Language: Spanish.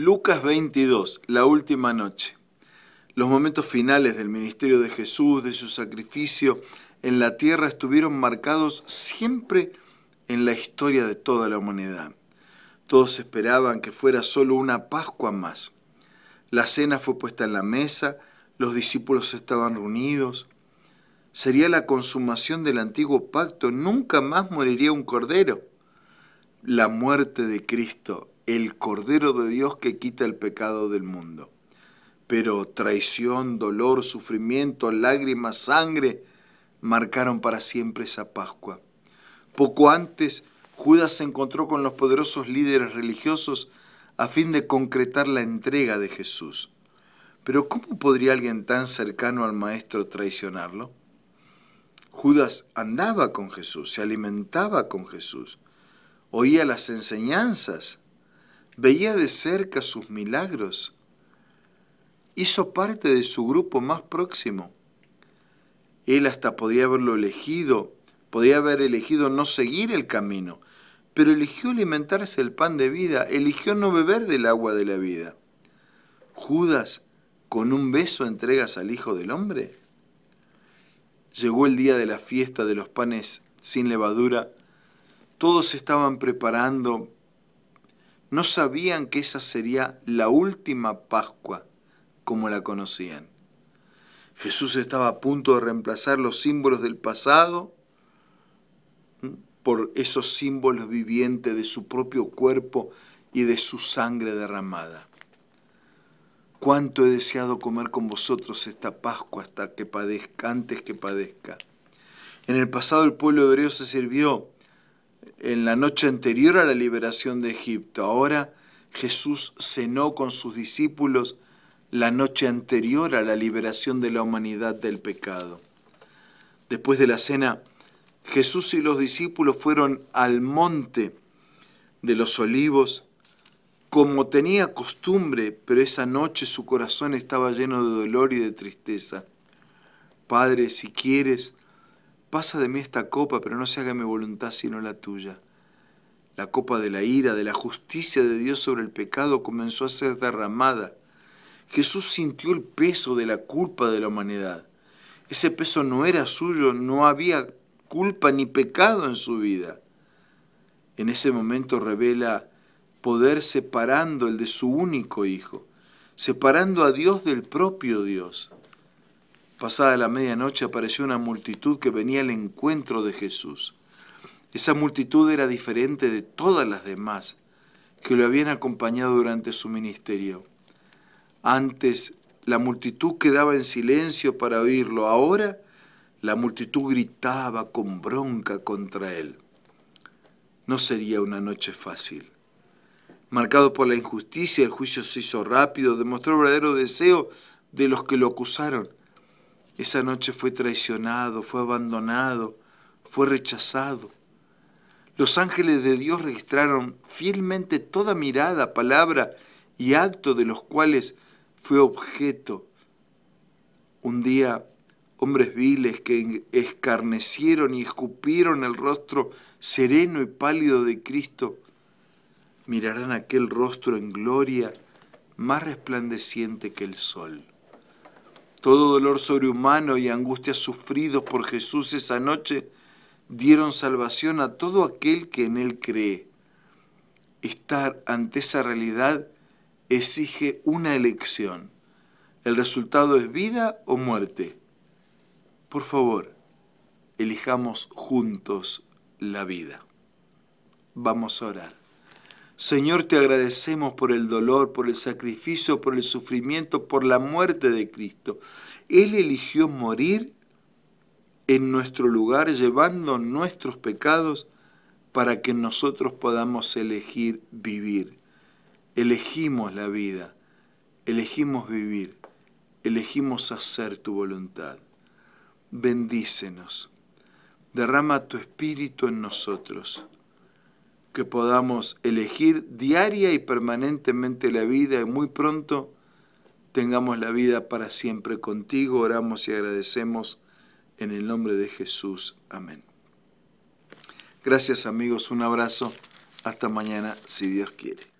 Lucas 22, la última noche. Los momentos finales del ministerio de Jesús, de su sacrificio en la tierra, estuvieron marcados siempre en la historia de toda la humanidad. Todos esperaban que fuera solo una Pascua más. La cena fue puesta en la mesa, los discípulos estaban reunidos. Sería la consumación del antiguo pacto, nunca más moriría un cordero. La muerte de Cristo el Cordero de Dios que quita el pecado del mundo. Pero traición, dolor, sufrimiento, lágrimas, sangre, marcaron para siempre esa Pascua. Poco antes, Judas se encontró con los poderosos líderes religiosos a fin de concretar la entrega de Jesús. Pero ¿cómo podría alguien tan cercano al Maestro traicionarlo? Judas andaba con Jesús, se alimentaba con Jesús, oía las enseñanzas veía de cerca sus milagros, hizo parte de su grupo más próximo. Él hasta podría haberlo elegido, podría haber elegido no seguir el camino, pero eligió alimentarse el pan de vida, eligió no beber del agua de la vida. Judas, con un beso entregas al Hijo del Hombre. Llegó el día de la fiesta de los panes sin levadura. Todos estaban preparando no sabían que esa sería la última Pascua como la conocían. Jesús estaba a punto de reemplazar los símbolos del pasado por esos símbolos vivientes de su propio cuerpo y de su sangre derramada. Cuánto he deseado comer con vosotros esta Pascua hasta que padezca, antes que padezca. En el pasado el pueblo hebreo se sirvió en la noche anterior a la liberación de Egipto. Ahora Jesús cenó con sus discípulos la noche anterior a la liberación de la humanidad del pecado. Después de la cena, Jesús y los discípulos fueron al monte de los olivos, como tenía costumbre, pero esa noche su corazón estaba lleno de dolor y de tristeza. Padre, si quieres, Pasa de mí esta copa, pero no se haga mi voluntad sino la tuya. La copa de la ira, de la justicia de Dios sobre el pecado comenzó a ser derramada. Jesús sintió el peso de la culpa de la humanidad. Ese peso no era suyo, no había culpa ni pecado en su vida. En ese momento revela poder separando el de su único Hijo, separando a Dios del propio Dios. Pasada la medianoche apareció una multitud que venía al encuentro de Jesús. Esa multitud era diferente de todas las demás que lo habían acompañado durante su ministerio. Antes la multitud quedaba en silencio para oírlo, ahora la multitud gritaba con bronca contra él. No sería una noche fácil. Marcado por la injusticia, el juicio se hizo rápido, demostró verdadero deseo de los que lo acusaron esa noche fue traicionado, fue abandonado, fue rechazado. Los ángeles de Dios registraron fielmente toda mirada, palabra y acto de los cuales fue objeto. Un día, hombres viles que escarnecieron y escupieron el rostro sereno y pálido de Cristo, mirarán aquel rostro en gloria más resplandeciente que el sol. Todo dolor sobrehumano y angustias sufridos por Jesús esa noche dieron salvación a todo aquel que en Él cree. Estar ante esa realidad exige una elección. ¿El resultado es vida o muerte? Por favor, elijamos juntos la vida. Vamos a orar. Señor, te agradecemos por el dolor, por el sacrificio, por el sufrimiento, por la muerte de Cristo. Él eligió morir en nuestro lugar, llevando nuestros pecados para que nosotros podamos elegir vivir. Elegimos la vida, elegimos vivir, elegimos hacer tu voluntad. Bendícenos, derrama tu espíritu en nosotros que podamos elegir diaria y permanentemente la vida y muy pronto tengamos la vida para siempre contigo. Oramos y agradecemos en el nombre de Jesús. Amén. Gracias amigos, un abrazo. Hasta mañana, si Dios quiere.